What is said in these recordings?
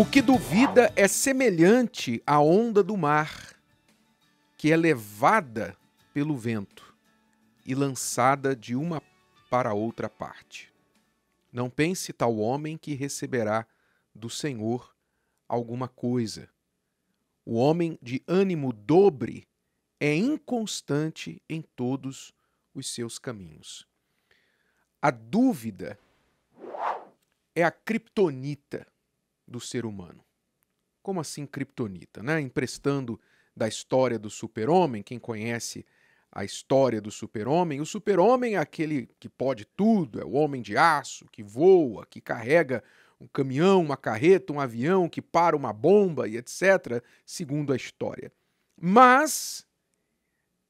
O que duvida é semelhante à onda do mar, que é levada pelo vento e lançada de uma para outra parte. Não pense tal homem que receberá do Senhor alguma coisa. O homem de ânimo dobre é inconstante em todos os seus caminhos. A dúvida é a criptonita do ser humano. Como assim Kryptonita, né? Emprestando da história do super-homem, quem conhece a história do super-homem, o super-homem é aquele que pode tudo, é o homem de aço, que voa, que carrega um caminhão, uma carreta, um avião, que para uma bomba e etc., segundo a história. Mas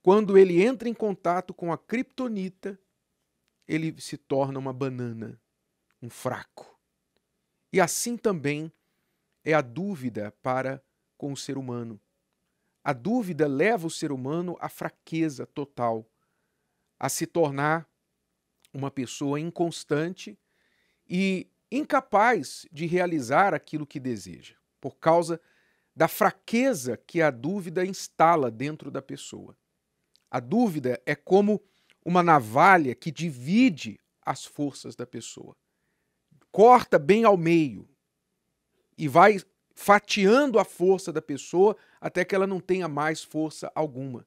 quando ele entra em contato com a kryptonita, ele se torna uma banana, um fraco, e assim também é a dúvida para com o ser humano. A dúvida leva o ser humano à fraqueza total, a se tornar uma pessoa inconstante e incapaz de realizar aquilo que deseja, por causa da fraqueza que a dúvida instala dentro da pessoa. A dúvida é como uma navalha que divide as forças da pessoa corta bem ao meio e vai fatiando a força da pessoa até que ela não tenha mais força alguma.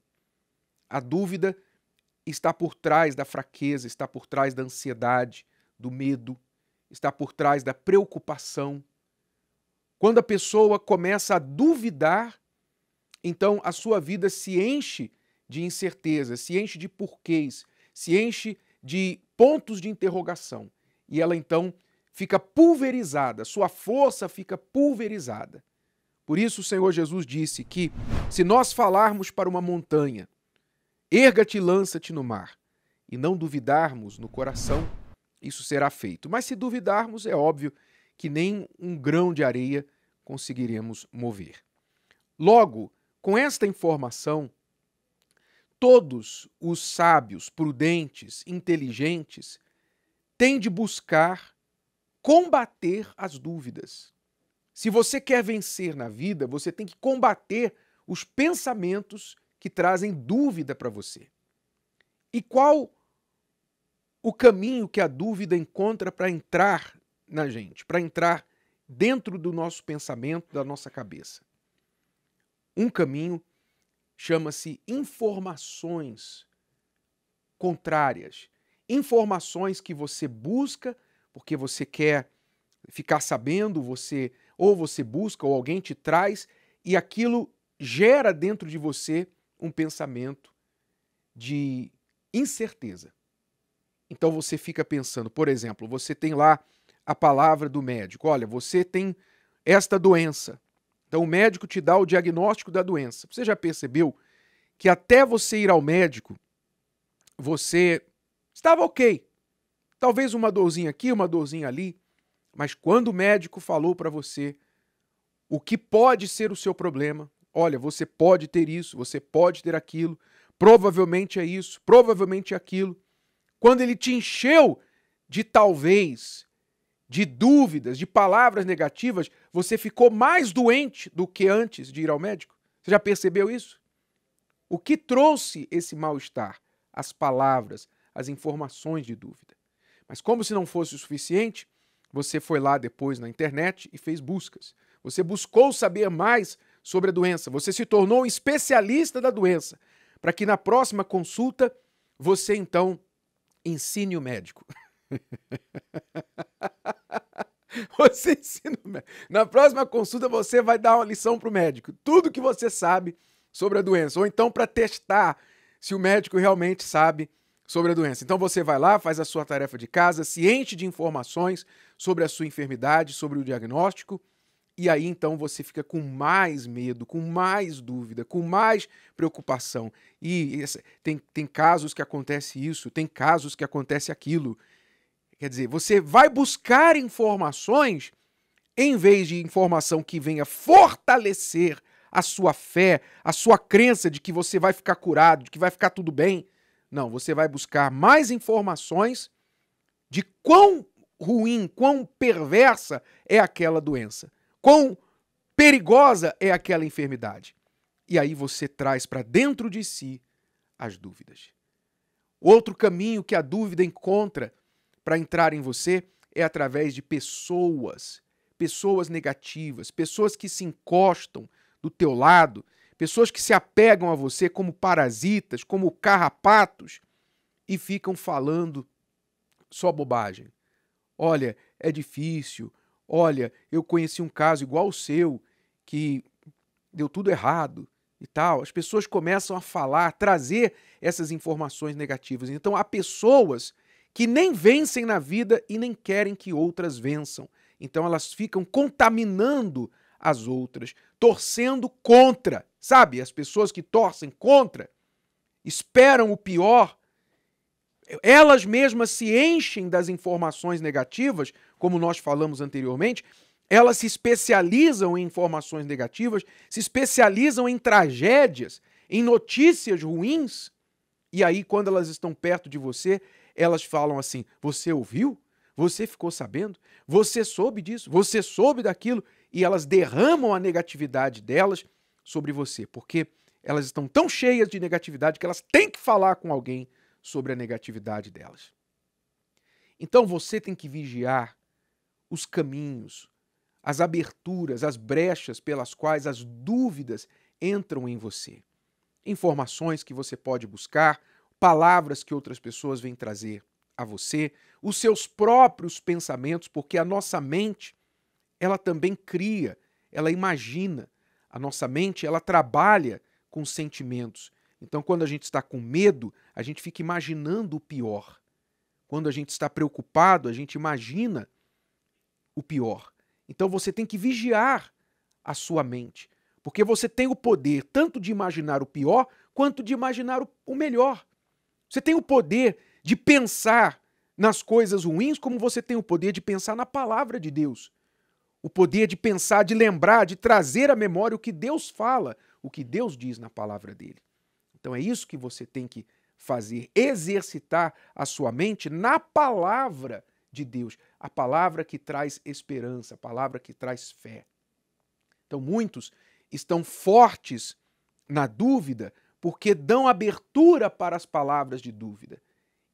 A dúvida está por trás da fraqueza, está por trás da ansiedade, do medo, está por trás da preocupação. Quando a pessoa começa a duvidar, então a sua vida se enche de incertezas, se enche de porquês, se enche de pontos de interrogação. E ela então fica pulverizada, sua força fica pulverizada. Por isso o Senhor Jesus disse que, se nós falarmos para uma montanha, erga-te e lança-te no mar, e não duvidarmos no coração, isso será feito. Mas se duvidarmos, é óbvio que nem um grão de areia conseguiremos mover. Logo, com esta informação, todos os sábios, prudentes, inteligentes, têm de buscar combater as dúvidas. Se você quer vencer na vida, você tem que combater os pensamentos que trazem dúvida para você. E qual o caminho que a dúvida encontra para entrar na gente, para entrar dentro do nosso pensamento, da nossa cabeça? Um caminho chama-se informações contrárias, informações que você busca porque você quer ficar sabendo, você ou você busca ou alguém te traz e aquilo gera dentro de você um pensamento de incerteza. Então você fica pensando, por exemplo, você tem lá a palavra do médico, olha, você tem esta doença. Então o médico te dá o diagnóstico da doença. Você já percebeu que até você ir ao médico, você estava OK, Talvez uma dorzinha aqui, uma dorzinha ali, mas quando o médico falou para você o que pode ser o seu problema, olha, você pode ter isso, você pode ter aquilo, provavelmente é isso, provavelmente é aquilo. Quando ele te encheu de talvez, de dúvidas, de palavras negativas, você ficou mais doente do que antes de ir ao médico? Você já percebeu isso? O que trouxe esse mal-estar? As palavras, as informações de dúvida. Mas como se não fosse o suficiente, você foi lá depois na internet e fez buscas. Você buscou saber mais sobre a doença. Você se tornou um especialista da doença, para que na próxima consulta você então ensine o médico. você ensina o médico. Na próxima consulta você vai dar uma lição para o médico. Tudo que você sabe sobre a doença. Ou então para testar se o médico realmente sabe sobre a doença. Então você vai lá, faz a sua tarefa de casa, ciente de informações sobre a sua enfermidade, sobre o diagnóstico, e aí então você fica com mais medo, com mais dúvida, com mais preocupação. E tem, tem casos que acontece isso, tem casos que acontece aquilo. Quer dizer, você vai buscar informações em vez de informação que venha fortalecer a sua fé, a sua crença de que você vai ficar curado, de que vai ficar tudo bem não, você vai buscar mais informações de quão ruim, quão perversa é aquela doença, quão perigosa é aquela enfermidade. E aí você traz para dentro de si as dúvidas. Outro caminho que a dúvida encontra para entrar em você é através de pessoas, pessoas negativas, pessoas que se encostam do teu lado, pessoas que se apegam a você como parasitas, como carrapatos e ficam falando só bobagem. Olha, é difícil. Olha, eu conheci um caso igual o seu que deu tudo errado e tal. As pessoas começam a falar, a trazer essas informações negativas. Então há pessoas que nem vencem na vida e nem querem que outras vençam. Então elas ficam contaminando as outras, torcendo contra. Sabe, as pessoas que torcem contra, esperam o pior, elas mesmas se enchem das informações negativas, como nós falamos anteriormente, elas se especializam em informações negativas, se especializam em tragédias, em notícias ruins, e aí quando elas estão perto de você, elas falam assim: Você ouviu? Você ficou sabendo? Você soube disso? Você soube daquilo? e elas derramam a negatividade delas sobre você, porque elas estão tão cheias de negatividade que elas têm que falar com alguém sobre a negatividade delas. Então você tem que vigiar os caminhos, as aberturas, as brechas pelas quais as dúvidas entram em você. Informações que você pode buscar, palavras que outras pessoas vêm trazer a você, os seus próprios pensamentos, porque a nossa mente ela também cria, ela imagina. A nossa mente, ela trabalha com sentimentos. Então, quando a gente está com medo, a gente fica imaginando o pior. Quando a gente está preocupado, a gente imagina o pior. Então, você tem que vigiar a sua mente, porque você tem o poder tanto de imaginar o pior quanto de imaginar o melhor. Você tem o poder de pensar nas coisas ruins, como você tem o poder de pensar na palavra de Deus o poder de pensar, de lembrar, de trazer à memória o que Deus fala, o que Deus diz na palavra dele. Então é isso que você tem que fazer, exercitar a sua mente na palavra de Deus, a palavra que traz esperança, a palavra que traz fé. Então muitos estão fortes na dúvida porque dão abertura para as palavras de dúvida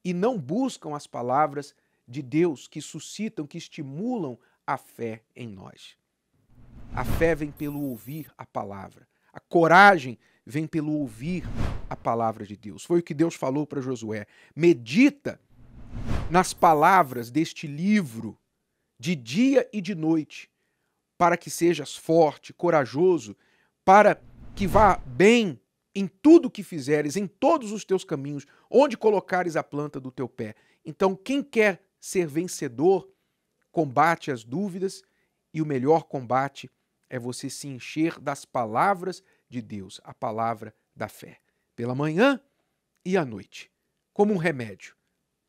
e não buscam as palavras de Deus que suscitam, que estimulam a fé em nós. A fé vem pelo ouvir a palavra. A coragem vem pelo ouvir a palavra de Deus. Foi o que Deus falou para Josué. Medita nas palavras deste livro de dia e de noite, para que sejas forte, corajoso, para que vá bem em tudo que fizeres, em todos os teus caminhos, onde colocares a planta do teu pé. Então, quem quer ser vencedor combate as dúvidas e o melhor combate é você se encher das palavras de Deus, a palavra da fé, pela manhã e à noite, como um remédio.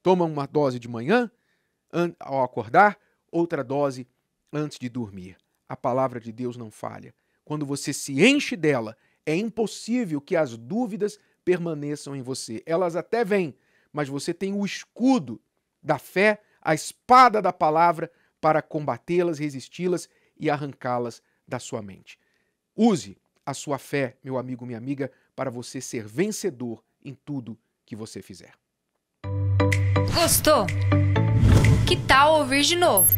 Toma uma dose de manhã ao acordar, outra dose antes de dormir. A palavra de Deus não falha. Quando você se enche dela, é impossível que as dúvidas permaneçam em você. Elas até vêm, mas você tem o escudo da fé, a espada da palavra para combatê-las, resisti-las e arrancá-las da sua mente. Use a sua fé, meu amigo, minha amiga, para você ser vencedor em tudo que você fizer. Gostou? Que tal ouvir de novo?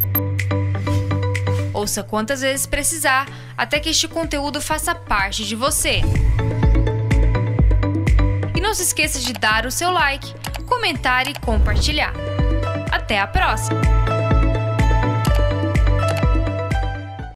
Ouça quantas vezes precisar até que este conteúdo faça parte de você. E não se esqueça de dar o seu like, comentar e compartilhar. Até a próxima!